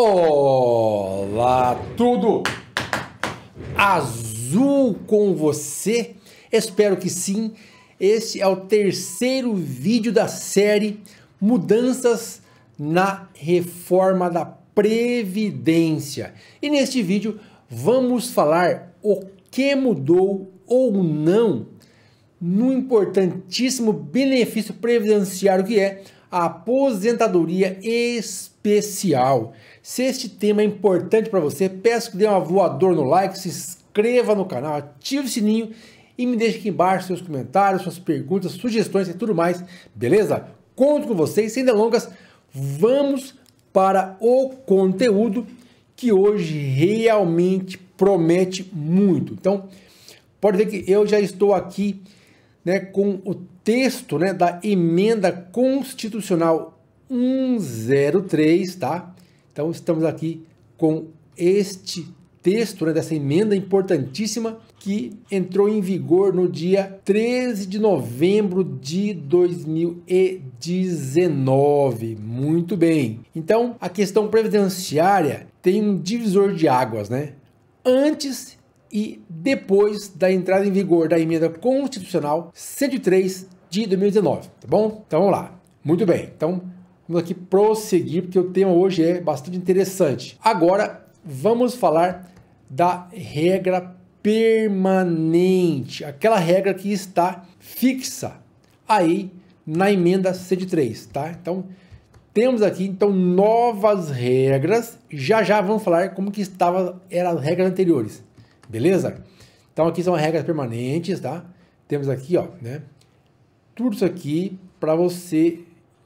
Olá, tudo azul com você? Espero que sim. Este é o terceiro vídeo da série Mudanças na Reforma da Previdência. E neste vídeo vamos falar o que mudou ou não no importantíssimo benefício previdenciário que é a aposentadoria especial especial. Se este tema é importante para você, peço que dê uma voadora no like, se inscreva no canal, ative o sininho e me deixe aqui embaixo seus comentários, suas perguntas, sugestões e tudo mais, beleza? Conto com vocês, sem delongas, vamos para o conteúdo que hoje realmente promete muito. Então, pode ver que eu já estou aqui né, com o texto né, da emenda constitucional 103, tá? Então estamos aqui com este texto né, dessa emenda importantíssima que entrou em vigor no dia 13 de novembro de 2019. Muito bem. Então, a questão previdenciária tem um divisor de águas, né? Antes e depois da entrada em vigor da emenda constitucional 103 de 2019, tá bom? Então vamos lá. Muito bem. Então, Vamos aqui prosseguir, porque o tema hoje é bastante interessante. Agora, vamos falar da regra permanente, aquela regra que está fixa aí na emenda C3, tá? Então, temos aqui então novas regras. Já já vamos falar como que estava eram as regras anteriores. Beleza? Então aqui são regras permanentes, tá? Temos aqui, ó, né? Tudo isso aqui para você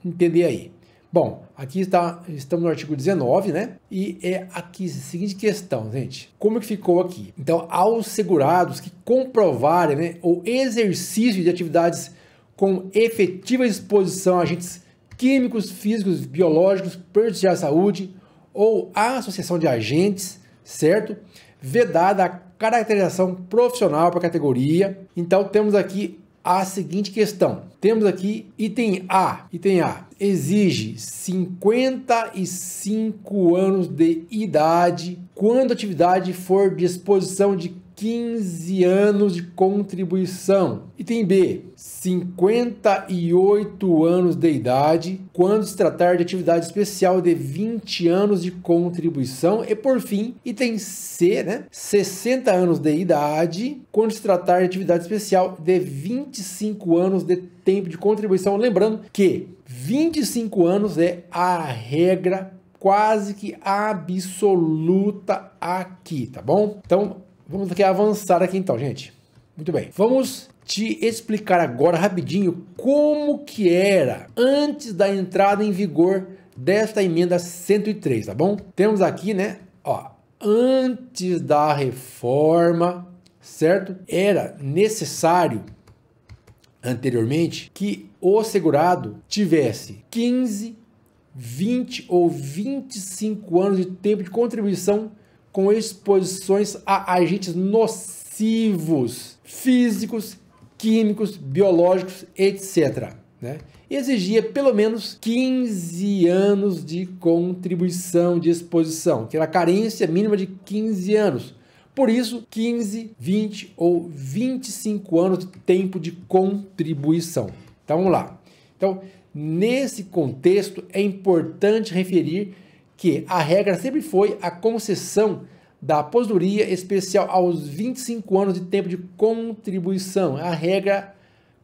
entender aí. Bom, aqui está, estamos no artigo 19, né? E é aqui a seguinte questão, gente. Como é que ficou aqui? Então, aos segurados que comprovarem né, o exercício de atividades com efetiva exposição a agentes químicos, físicos, biológicos, prejudiciais à saúde ou à associação de agentes, certo? Vedada a caracterização profissional para a categoria. Então, temos aqui a seguinte questão. Temos aqui item A. Item A exige 55 anos de idade quando a atividade for disposição de 15 anos de contribuição. Item B, 58 anos de idade, quando se tratar de atividade especial de 20 anos de contribuição. E por fim, item C, né? 60 anos de idade, quando se tratar de atividade especial de 25 anos de tempo de contribuição. Lembrando que 25 anos é a regra quase que absoluta aqui, tá bom? Então, Vamos aqui avançar aqui então, gente. Muito bem. Vamos te explicar agora rapidinho como que era antes da entrada em vigor desta emenda 103, tá bom? Temos aqui, né, ó, antes da reforma, certo? Era necessário anteriormente que o segurado tivesse 15, 20 ou 25 anos de tempo de contribuição com exposições a agentes nocivos, físicos, químicos, biológicos, etc. Né? Exigia pelo menos 15 anos de contribuição de exposição, que era a carência mínima de 15 anos. Por isso, 15, 20 ou 25 anos de tempo de contribuição. Então vamos lá. Então, nesse contexto, é importante referir que a regra sempre foi a concessão da aposentadoria especial aos 25 anos de tempo de contribuição. É a regra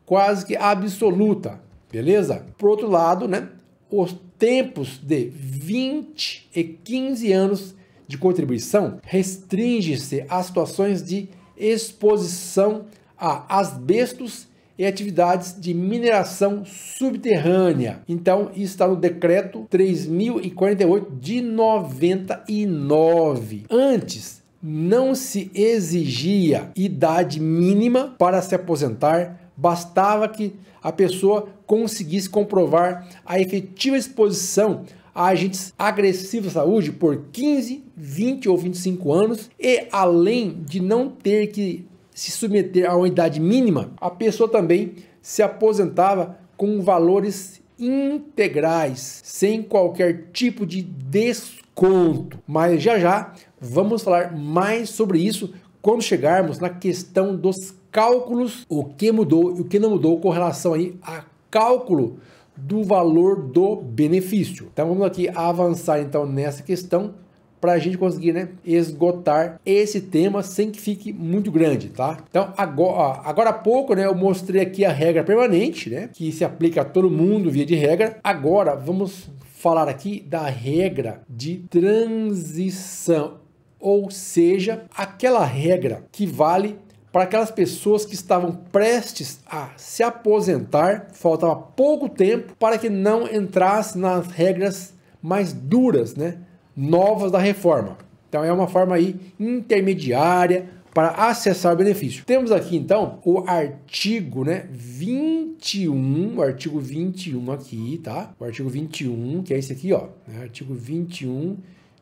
quase que absoluta, beleza? Por outro lado, né, os tempos de 20 e 15 anos de contribuição restringe-se a situações de exposição a asbestos e atividades de mineração subterrânea. Então, isso está no decreto 3048 de 99. Antes, não se exigia idade mínima para se aposentar, bastava que a pessoa conseguisse comprovar a efetiva exposição a agentes agressivos à saúde por 15, 20 ou 25 anos e além de não ter que se submeter à unidade mínima, a pessoa também se aposentava com valores integrais, sem qualquer tipo de desconto. Mas já já vamos falar mais sobre isso quando chegarmos na questão dos cálculos, o que mudou e o que não mudou com relação aí a cálculo do valor do benefício. Então vamos aqui avançar então nessa questão para a gente conseguir né, esgotar esse tema sem que fique muito grande, tá? Então, agora, agora há pouco né, eu mostrei aqui a regra permanente, né, que se aplica a todo mundo via de regra. Agora, vamos falar aqui da regra de transição, ou seja, aquela regra que vale para aquelas pessoas que estavam prestes a se aposentar, faltava pouco tempo para que não entrasse nas regras mais duras, né? novas da reforma. Então é uma forma aí intermediária para acessar o benefício. Temos aqui então o artigo, né, 21, o artigo 21 aqui, tá? O artigo 21, que é esse aqui, ó, né? artigo 21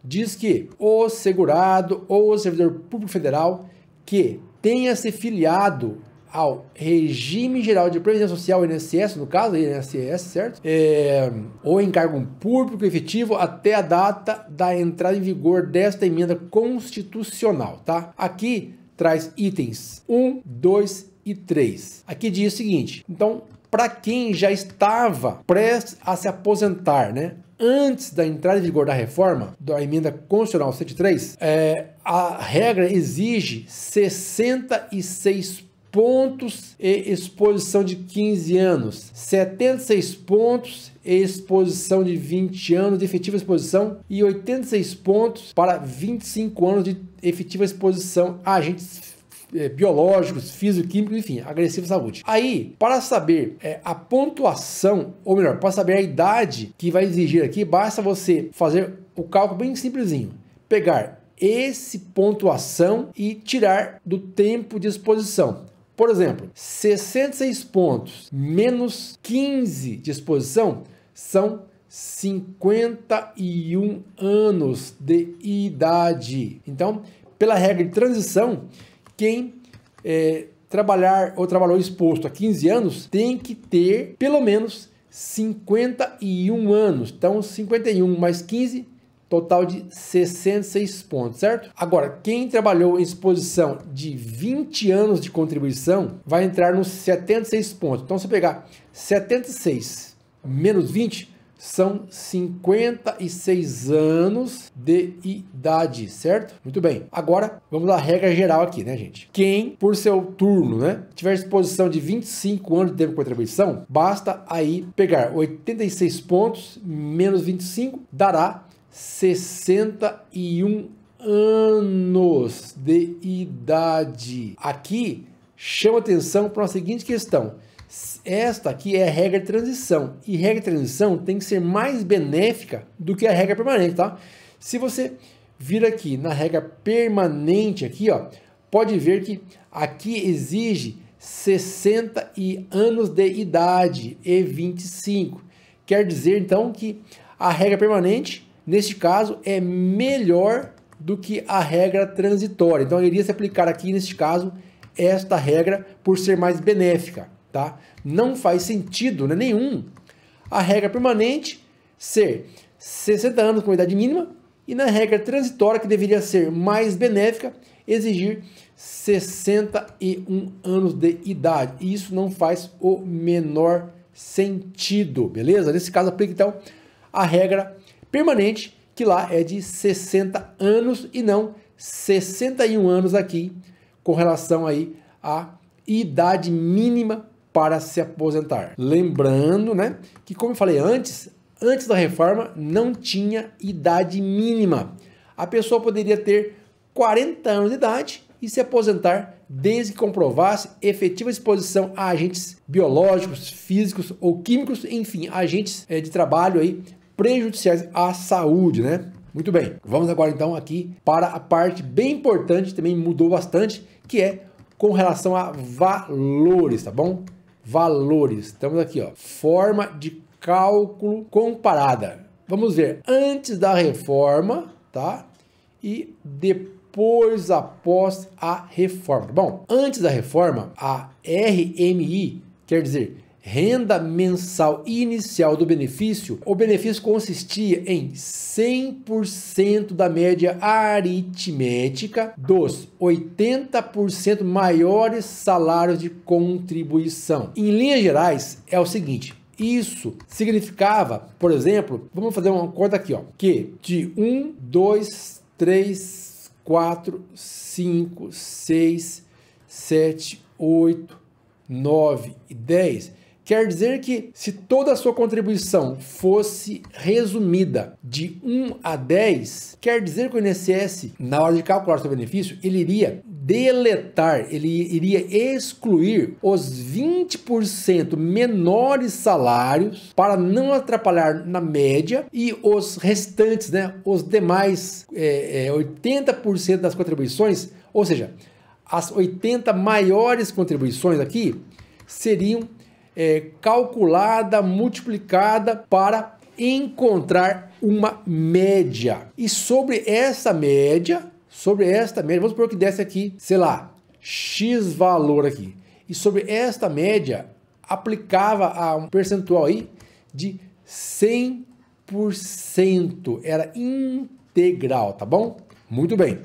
diz que o segurado ou o servidor público federal que tenha se filiado ao regime geral de previdência social, INSS, no caso, INSS, certo? É, ou em cargo público efetivo até a data da entrada em vigor desta emenda constitucional, tá? Aqui traz itens 1, 2 e 3. Aqui diz o seguinte: então, para quem já estava prestes a se aposentar, né? Antes da entrada em vigor da reforma, da emenda constitucional 103, é, a regra exige 66 pontos e exposição de 15 anos, 76 pontos e exposição de 20 anos de efetiva exposição e 86 pontos para 25 anos de efetiva exposição a agentes eh, biológicos, físico-químicos, enfim, agressivos à saúde. Aí, para saber é, a pontuação, ou melhor, para saber a idade que vai exigir aqui, basta você fazer o cálculo bem simplesinho. Pegar esse pontuação e tirar do tempo de exposição. Por exemplo, 66 pontos menos 15 de exposição são 51 anos de idade. Então, pela regra de transição, quem é, trabalhar ou trabalhou exposto a 15 anos tem que ter pelo menos 51 anos. Então, 51 mais 15, total de 66 pontos, certo? Agora, quem trabalhou em exposição de 20 anos de contribuição vai entrar nos 76 pontos. Então, se pegar 76 menos 20, são 56 anos de idade, certo? Muito bem. Agora, vamos à regra geral aqui, né, gente? Quem, por seu turno, né, tiver exposição de 25 anos de tempo de contribuição, basta aí pegar 86 pontos menos 25, dará 61 anos de idade. Aqui chama atenção para a seguinte questão. Esta aqui é a regra de transição e regra de transição tem que ser mais benéfica do que a regra permanente, tá? Se você vir aqui na regra permanente aqui, ó, pode ver que aqui exige 60 e anos de idade e 25. Quer dizer então que a regra permanente neste caso, é melhor do que a regra transitória. Então, iria se aplicar aqui, neste caso, esta regra por ser mais benéfica. Tá? Não faz sentido né, nenhum a regra permanente ser 60 anos com idade mínima e na regra transitória, que deveria ser mais benéfica, exigir 61 anos de idade. isso não faz o menor sentido, beleza? Nesse caso, aplica então a regra permanente, que lá é de 60 anos e não 61 anos aqui, com relação aí à idade mínima para se aposentar. Lembrando, né, que como eu falei antes, antes da reforma não tinha idade mínima. A pessoa poderia ter 40 anos de idade e se aposentar desde que comprovasse efetiva exposição a agentes biológicos, físicos ou químicos, enfim, agentes eh, de trabalho aí prejudiciais à saúde, né? Muito bem, vamos agora então aqui para a parte bem importante, também mudou bastante, que é com relação a valores, tá bom? Valores. Estamos aqui, ó. Forma de cálculo comparada. Vamos ver antes da reforma, tá? E depois após a reforma. Tá bom, antes da reforma, a RMI quer dizer renda mensal inicial do benefício, o benefício consistia em 100% da média aritmética dos 80% maiores salários de contribuição. Em linhas gerais, é o seguinte: isso significava, por exemplo, vamos fazer uma conta aqui, ó, que de 1, 2, 3, 4, 5, 6, 7, 8, 9 e 10 Quer dizer que se toda a sua contribuição fosse resumida de 1 a 10, quer dizer que o INSS, na hora de calcular seu benefício, ele iria deletar, ele iria excluir os 20% menores salários para não atrapalhar na média e os restantes, né, os demais é, é, 80% das contribuições, ou seja, as 80 maiores contribuições aqui seriam é, calculada, multiplicada para encontrar uma média. E sobre essa média, sobre esta média, vamos supor que desse aqui, sei lá, X valor aqui. E sobre esta média, aplicava a um percentual aí de 100%. Era integral, tá bom? Muito bem.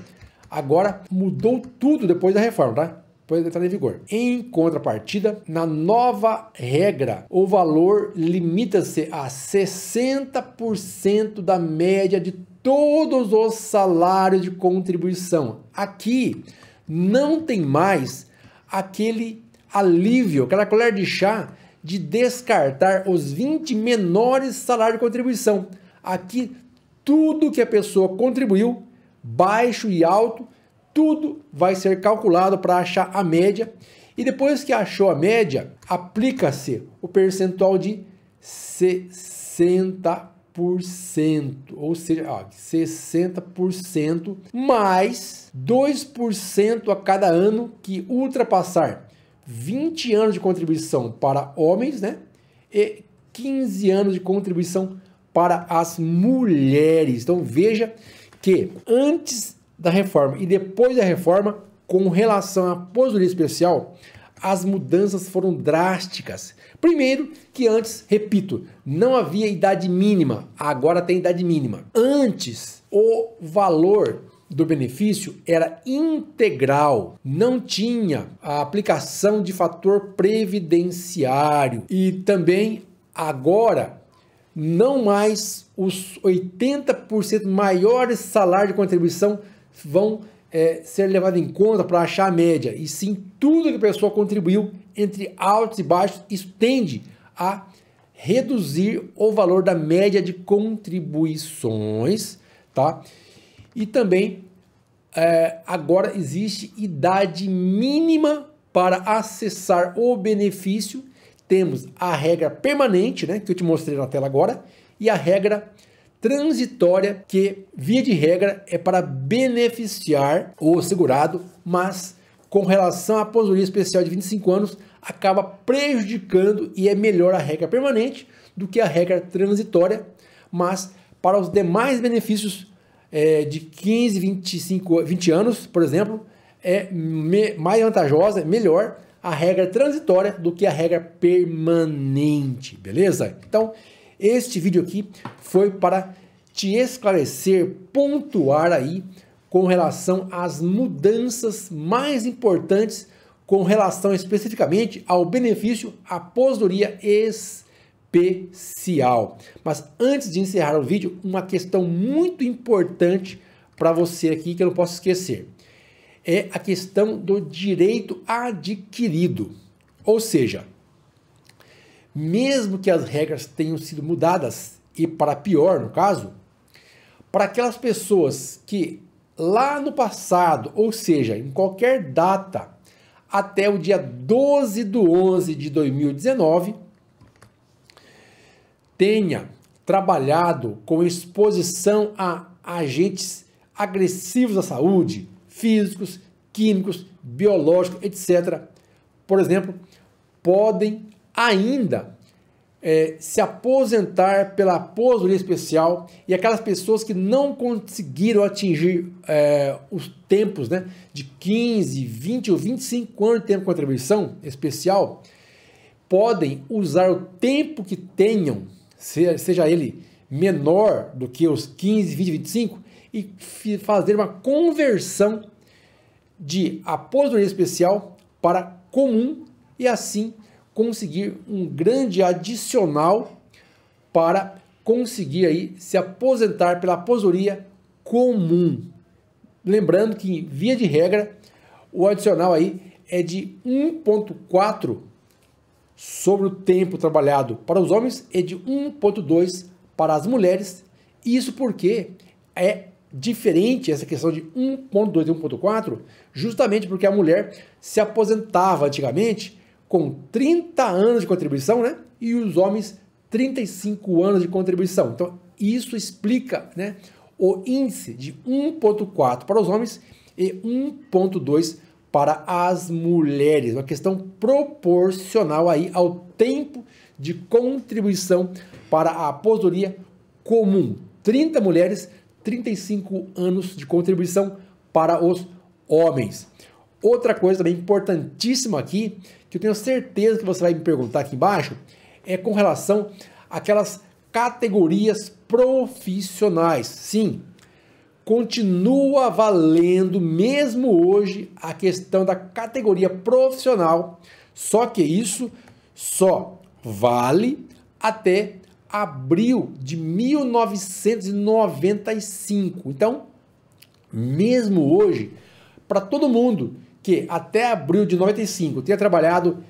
Agora mudou tudo depois da reforma, tá? depois entrar em vigor. Em contrapartida, na nova regra, o valor limita-se a 60% da média de todos os salários de contribuição. Aqui não tem mais aquele alívio, aquela colher de chá de descartar os 20 menores salários de contribuição. Aqui, tudo que a pessoa contribuiu, baixo e alto, tudo vai ser calculado para achar a média e depois que achou a média, aplica-se o percentual de 60%, ou seja, ó, 60% mais 2% a cada ano que ultrapassar 20 anos de contribuição para homens, né? E 15 anos de contribuição para as mulheres. Então veja que antes da reforma e depois da reforma, com relação à aposentadoria especial, as mudanças foram drásticas. Primeiro, que antes, repito, não havia idade mínima, agora tem idade mínima. Antes, o valor do benefício era integral, não tinha a aplicação de fator previdenciário e também agora não mais os 80% maiores salários de contribuição vão é, ser levadas em conta para achar a média, e sim tudo que a pessoa contribuiu entre altos e baixos, isso tende a reduzir o valor da média de contribuições, tá? E também é, agora existe idade mínima para acessar o benefício. Temos a regra permanente, né, que eu te mostrei na tela agora, e a regra transitória que, via de regra, é para beneficiar o segurado, mas com relação à aposentadoria especial de 25 anos, acaba prejudicando e é melhor a regra permanente do que a regra transitória, mas para os demais benefícios é, de 15, 25, 20 anos, por exemplo, é me, mais vantajosa, é melhor a regra transitória do que a regra permanente, beleza? Então, este vídeo aqui foi para te esclarecer, pontuar aí com relação às mudanças mais importantes com relação especificamente ao benefício aposentadoria especial. Mas antes de encerrar o vídeo, uma questão muito importante para você aqui que eu não posso esquecer. É a questão do direito adquirido. Ou seja, mesmo que as regras tenham sido mudadas e para pior, no caso, para aquelas pessoas que lá no passado, ou seja, em qualquer data, até o dia 12 de 11 de 2019, tenha trabalhado com exposição a agentes agressivos à saúde, físicos, químicos, biológicos, etc. Por exemplo, podem Ainda é, se aposentar pela aposentadoria especial e aquelas pessoas que não conseguiram atingir é, os tempos né, de 15, 20 ou 25 anos de tempo de contribuição especial, podem usar o tempo que tenham, seja ele menor do que os 15, 20, 25, e fazer uma conversão de aposentadoria especial para comum e assim conseguir um grande adicional para conseguir aí se aposentar pela aposentadoria comum. Lembrando que via de regra o adicional aí é de 1.4 sobre o tempo trabalhado para os homens e de 1.2 para as mulheres. Isso porque é diferente essa questão de 1.2 e 1.4, justamente porque a mulher se aposentava antigamente com 30 anos de contribuição, né? E os homens, 35 anos de contribuição. Então, isso explica né, o índice de 1,4 para os homens e 1,2 para as mulheres. Uma questão proporcional aí ao tempo de contribuição para a aposentadoria comum. 30 mulheres, 35 anos de contribuição para os homens. Outra coisa também importantíssima aqui, que eu tenho certeza que você vai me perguntar aqui embaixo, é com relação àquelas categorias profissionais. Sim, continua valendo mesmo hoje a questão da categoria profissional, só que isso só vale até abril de 1995. Então, mesmo hoje, para todo mundo que até abril de 95 tinha trabalhado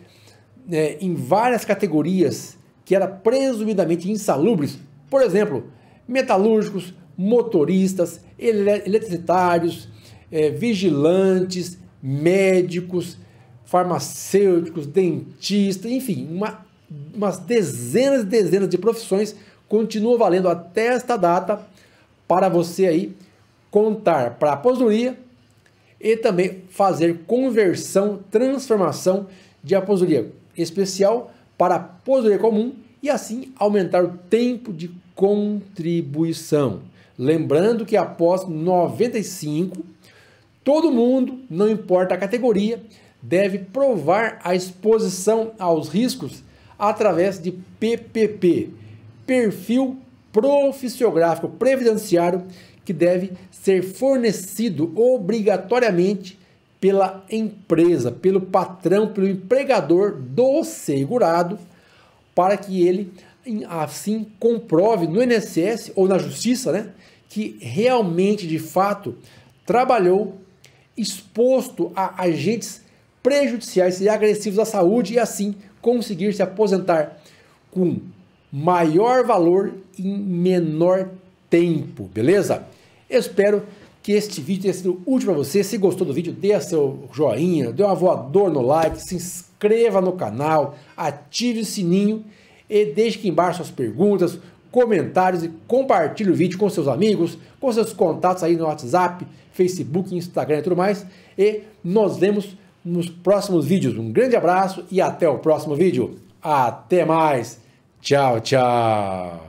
é, em várias categorias que eram presumidamente insalubres, por exemplo, metalúrgicos, motoristas, eletricitários, é, vigilantes, médicos, farmacêuticos, dentistas, enfim, uma, umas dezenas e dezenas de profissões continuam valendo até esta data para você aí contar para a aposentadoria e também fazer conversão, transformação de aposentadoria especial para aposentadoria comum e assim aumentar o tempo de contribuição. Lembrando que após 95, todo mundo, não importa a categoria, deve provar a exposição aos riscos através de PPP, perfil profissiográfico previdenciário que deve ser fornecido obrigatoriamente pela empresa, pelo patrão, pelo empregador do segurado, para que ele assim comprove no INSS ou na justiça, né, que realmente de fato trabalhou exposto a agentes prejudiciais e agressivos à saúde e assim conseguir se aposentar com maior valor em menor tempo, beleza? Espero que este vídeo tenha sido útil para você. Se gostou do vídeo, dê seu joinha, dê uma voador no like, se inscreva no canal, ative o sininho e deixe aqui embaixo suas perguntas, comentários e compartilhe o vídeo com seus amigos, com seus contatos aí no WhatsApp, Facebook, Instagram e tudo mais. E nos vemos nos próximos vídeos. Um grande abraço e até o próximo vídeo. Até mais. Tchau, tchau.